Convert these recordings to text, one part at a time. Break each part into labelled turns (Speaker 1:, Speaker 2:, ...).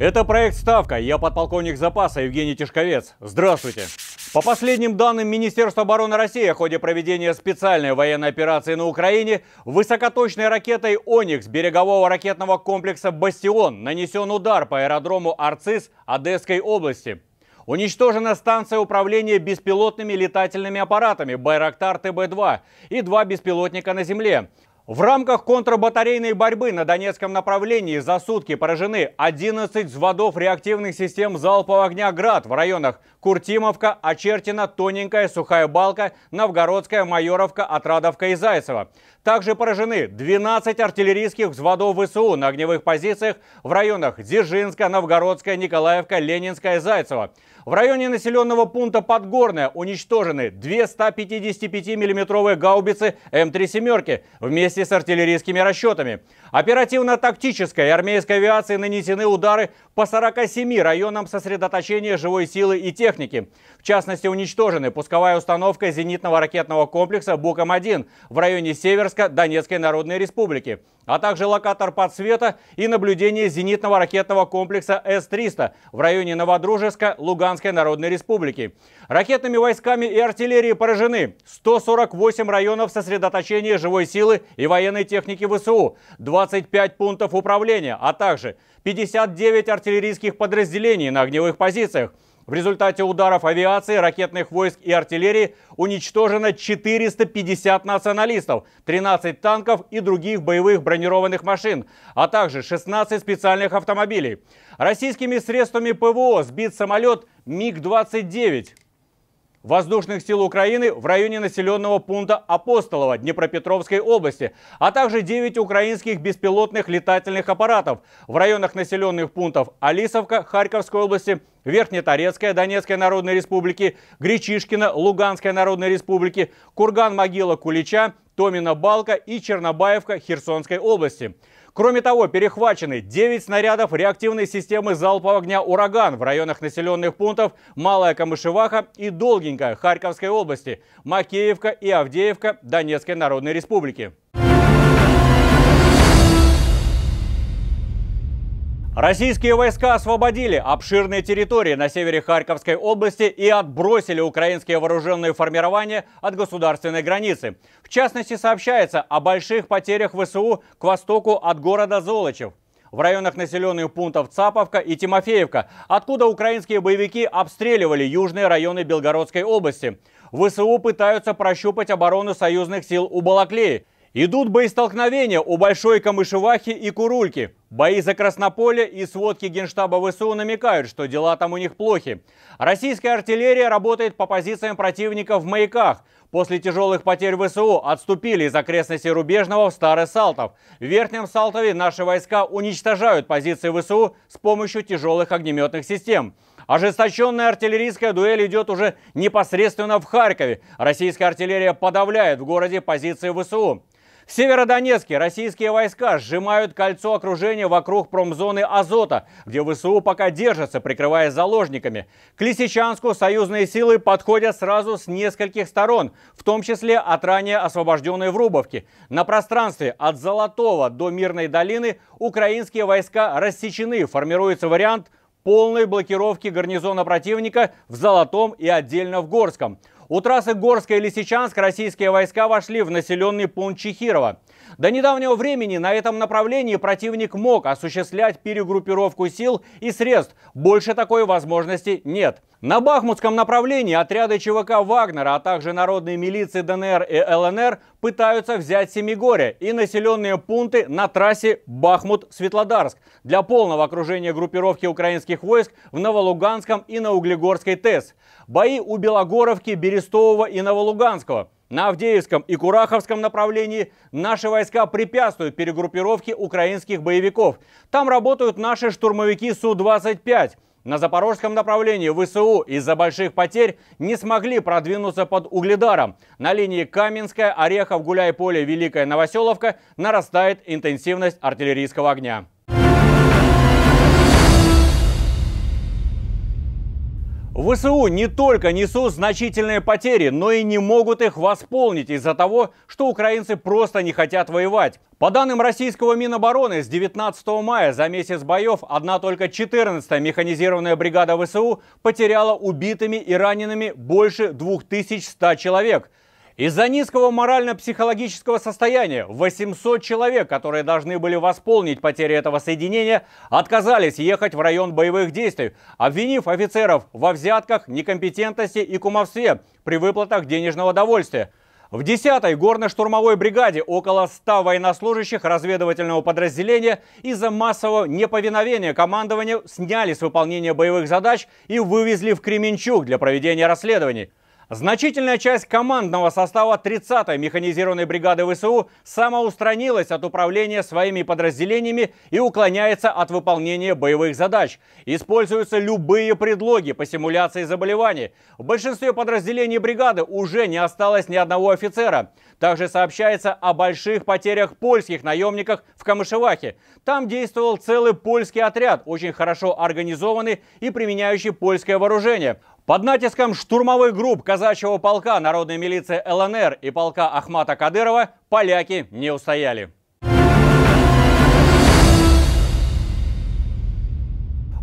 Speaker 1: Это проект «Ставка». Я подполковник запаса Евгений Тишковец. Здравствуйте. По последним данным Министерства обороны России в ходе проведения специальной военной операции на Украине, высокоточной ракетой «Оникс» берегового ракетного комплекса «Бастион» нанесен удар по аэродрому «Арцис» Одесской области. Уничтожена станция управления беспилотными летательными аппаратами «Байрактар ТБ-2» и два беспилотника на земле. В рамках контрбатарейной борьбы на Донецком направлении за сутки поражены 11 взводов реактивных систем залпового огня «Град» в районах Куртимовка, Очертина, Тоненькая, Сухая Балка, Новгородская, Майоровка, Отрадовка и Зайцево. Также поражены 12 артиллерийских взводов ВСУ на огневых позициях в районах Дзержинска, Новгородская, Николаевка, Ленинская и Зайцево. В районе населенного пункта Подгорная уничтожены две 155 миллиметровые гаубицы М3 «семерки» вместе с артиллерийскими расчетами. Оперативно-тактической и армейской авиации нанесены удары по 47 районам сосредоточения живой силы и техники. В частности, уничтожены пусковая установка зенитного ракетного комплекса «Буком-1» в районе Северска Донецкой Народной Республики, а также локатор подсвета и наблюдение зенитного ракетного комплекса С-300 в районе Новодружеска Луганской Народной Республики. Ракетными войсками и артиллерией поражены 148 районов сосредоточения живой силы и военной техники ВСУ, 25 пунктов управления, а также 59 артиллерийских подразделений на огневых позициях, в результате ударов авиации, ракетных войск и артиллерии уничтожено 450 националистов, 13 танков и других боевых бронированных машин, а также 16 специальных автомобилей. Российскими средствами ПВО сбит самолет МиГ-29 воздушных сил Украины в районе населенного пункта Апостолова Днепропетровской области, а также 9 украинских беспилотных летательных аппаратов в районах населенных пунктов Алисовка Харьковской области Верхнеторецкая Донецкой Народной Республики, Гречишкина Луганской Народной Республики, Курган-Могила Кулича, Томина-Балка и Чернобаевка Херсонской области. Кроме того, перехвачены 9 снарядов реактивной системы залпового огня «Ураган» в районах населенных пунктов Малая Камышеваха и Долгенькая Харьковской области, Макеевка и Авдеевка Донецкой Народной Республики. Российские войска освободили обширные территории на севере Харьковской области и отбросили украинские вооруженные формирования от государственной границы. В частности, сообщается о больших потерях ВСУ к востоку от города Золочев. В районах населенных пунктов Цаповка и Тимофеевка, откуда украинские боевики обстреливали южные районы Белгородской области. ВСУ пытаются прощупать оборону союзных сил у Балаклеи. Идут боестолкновения у Большой Камышевахи и Курульки. Бои за Краснополе и сводки Генштаба ВСУ намекают, что дела там у них плохи. Российская артиллерия работает по позициям противника в маяках. После тяжелых потерь ВСУ отступили из окрестностей Рубежного в Старый Салтов. В Верхнем Салтове наши войска уничтожают позиции ВСУ с помощью тяжелых огнеметных систем. Ожесточенная артиллерийская дуэль идет уже непосредственно в Харькове. Российская артиллерия подавляет в городе позиции ВСУ. В Северодонецке российские войска сжимают кольцо окружения вокруг промзоны Азота, где ВСУ пока держатся, прикрываясь заложниками. К Лисичанску союзные силы подходят сразу с нескольких сторон, в том числе от ранее освобожденной Врубовки. На пространстве от Золотого до Мирной долины украинские войска рассечены, формируется вариант полной блокировки гарнизона противника в Золотом и отдельно в Горском. У трассы Горская и Лисичанск российские войска вошли в населенный пункт Чехирова. До недавнего времени на этом направлении противник мог осуществлять перегруппировку сил и средств. Больше такой возможности нет. На Бахмутском направлении отряды ЧВК Вагнера, а также народной милиции ДНР и ЛНР пытаются взять Семигоре и населенные пункты на трассе Бахмут-Светлодарск для полного окружения группировки украинских войск в Новолуганском и на Углегорской ТЭС. Бои у Белогоровки, Берестового и Новолуганского – на Авдеевском и Кураховском направлении наши войска препятствуют перегруппировке украинских боевиков. Там работают наши штурмовики Су-25. На запорожском направлении ВСУ из-за больших потерь не смогли продвинуться под Угледаром. На линии Каменская, Орехов, Гуляй-Поле, Великая Новоселовка нарастает интенсивность артиллерийского огня. ВСУ не только несут значительные потери, но и не могут их восполнить из-за того, что украинцы просто не хотят воевать. По данным российского Минобороны, с 19 мая за месяц боев одна только 14-я механизированная бригада ВСУ потеряла убитыми и ранеными больше 2100 человек – из-за низкого морально-психологического состояния 800 человек, которые должны были восполнить потери этого соединения, отказались ехать в район боевых действий, обвинив офицеров во взятках, некомпетентности и кумовстве при выплатах денежного довольствия. В 10-й горно-штурмовой бригаде около 100 военнослужащих разведывательного подразделения из-за массового неповиновения командованию сняли с выполнения боевых задач и вывезли в Кременчуг для проведения расследований. Значительная часть командного состава 30-й механизированной бригады ВСУ самоустранилась от управления своими подразделениями и уклоняется от выполнения боевых задач. Используются любые предлоги по симуляции заболеваний. В большинстве подразделений бригады уже не осталось ни одного офицера. Также сообщается о больших потерях польских наемников в Камышевахе. Там действовал целый польский отряд, очень хорошо организованный и применяющий польское вооружение. Под натиском штурмовых групп казачьего полка народной милиции ЛНР и полка Ахмата Кадырова поляки не устояли.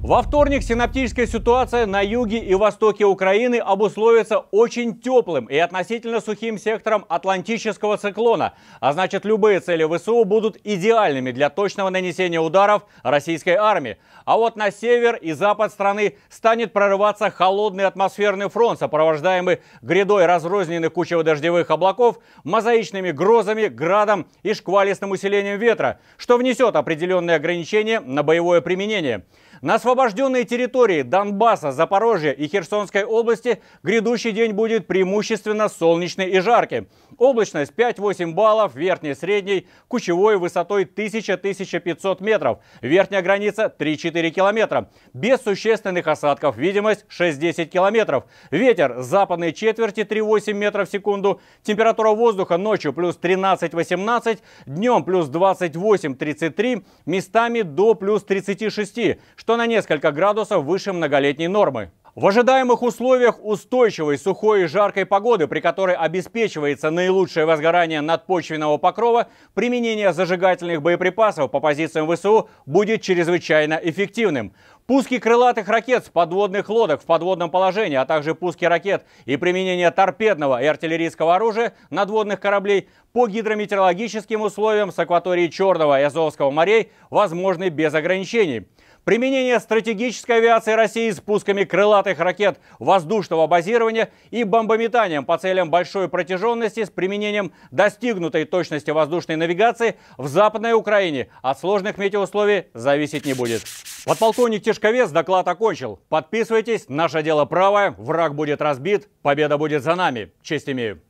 Speaker 1: Во вторник синаптическая ситуация на юге и востоке Украины обусловится очень теплым и относительно сухим сектором атлантического циклона, а значит любые цели ВСУ будут идеальными для точного нанесения ударов российской армии. А вот на север и запад страны станет прорываться холодный атмосферный фронт, сопровождаемый грядой разрозненных кучево дождевых облаков, мозаичными грозами, градом и шквалистым усилением ветра, что внесет определенные ограничения на боевое применение. На освобожденной территории Донбасса, Запорожья и Херсонской области грядущий день будет преимущественно солнечный и жаркий. Облачность 5-8 баллов, верхний средний, кучевой высотой 1000-1500 метров, верхняя граница 3-4 километра. Без существенных осадков, видимость 6-10 километров. Ветер западной четверти 3-8 метров в секунду, температура воздуха ночью плюс 13-18, днем плюс 28-33, местами до плюс 36, что на несколько градусов выше многолетней нормы. В ожидаемых условиях устойчивой, сухой и жаркой погоды, при которой обеспечивается наилучшее возгорание надпочвенного покрова, применение зажигательных боеприпасов по позициям ВСУ будет чрезвычайно эффективным. Пуски крылатых ракет с подводных лодок в подводном положении, а также пуски ракет и применение торпедного и артиллерийского оружия надводных кораблей по гидрометеорологическим условиям с акватории Черного и Азовского морей возможны без ограничений применение стратегической авиации России с пусками крылатых ракет воздушного базирования и бомбометанием по целям большой протяженности с применением достигнутой точности воздушной навигации в Западной Украине от сложных метеоусловий зависеть не будет. Подполковник Тишковец доклад окончил. Подписывайтесь, наше дело правое, враг будет разбит, победа будет за нами. Честь имею.